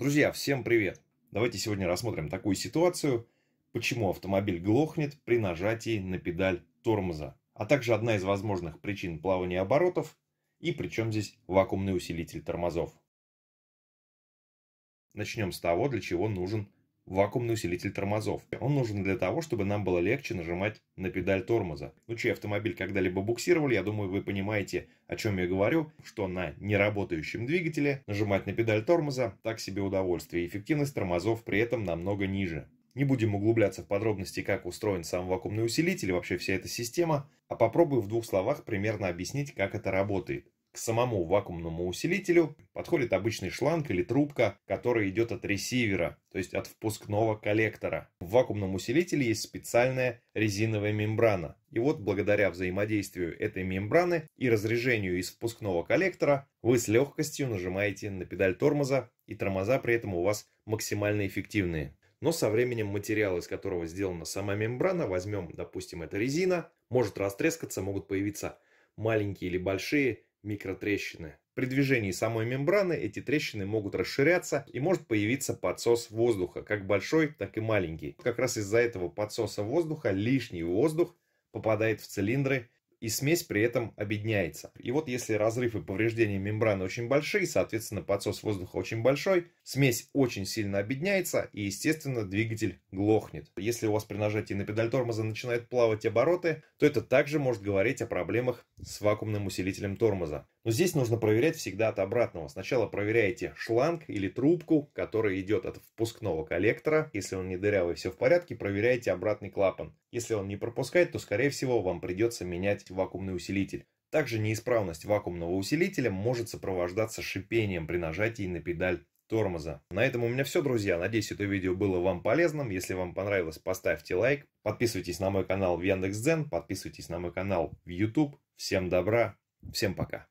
Друзья, всем привет! Давайте сегодня рассмотрим такую ситуацию, почему автомобиль глохнет при нажатии на педаль тормоза, а также одна из возможных причин плавания оборотов и причем здесь вакуумный усилитель тормозов. Начнем с того, для чего нужен вакуумный усилитель тормозов. Он нужен для того, чтобы нам было легче нажимать на педаль тормоза. Ну, чей автомобиль когда-либо буксировали, я думаю, вы понимаете, о чем я говорю, что на неработающем двигателе нажимать на педаль тормоза так себе удовольствие. Эффективность тормозов при этом намного ниже. Не будем углубляться в подробности, как устроен сам вакуумный усилитель и вообще вся эта система, а попробую в двух словах примерно объяснить, как это работает. К самому вакуумному усилителю подходит обычный шланг или трубка, которая идет от ресивера, то есть от впускного коллектора. В вакуумном усилителе есть специальная резиновая мембрана. И вот благодаря взаимодействию этой мембраны и разрежению из впускного коллектора вы с легкостью нажимаете на педаль тормоза, и тормоза при этом у вас максимально эффективные. Но со временем материал, из которого сделана сама мембрана, возьмем, допустим, это резина, может растрескаться, могут появиться маленькие или большие микротрещины. При движении самой мембраны эти трещины могут расширяться и может появиться подсос воздуха, как большой, так и маленький. Как раз из-за этого подсоса воздуха лишний воздух попадает в цилиндры и смесь при этом объединяется. И вот если разрыв и повреждения мембраны очень большие, соответственно подсос воздуха очень большой, смесь очень сильно объединяется и, естественно, двигатель глохнет. Если у вас при нажатии на педаль тормоза начинают плавать обороты, то это также может говорить о проблемах с вакуумным усилителем тормоза. Но здесь нужно проверять всегда от обратного. Сначала проверяете шланг или трубку, которая идет от впускного коллектора. Если он не дырявый, все в порядке, проверяете обратный клапан. Если он не пропускает, то скорее всего вам придется менять вакуумный усилитель. Также неисправность вакуумного усилителя может сопровождаться шипением при нажатии на педаль тормоза. На этом у меня все, друзья. Надеюсь, это видео было вам полезным. Если вам понравилось, поставьте лайк. Подписывайтесь на мой канал в Яндекс.Дзен, подписывайтесь на мой канал в YouTube. Всем добра, всем пока.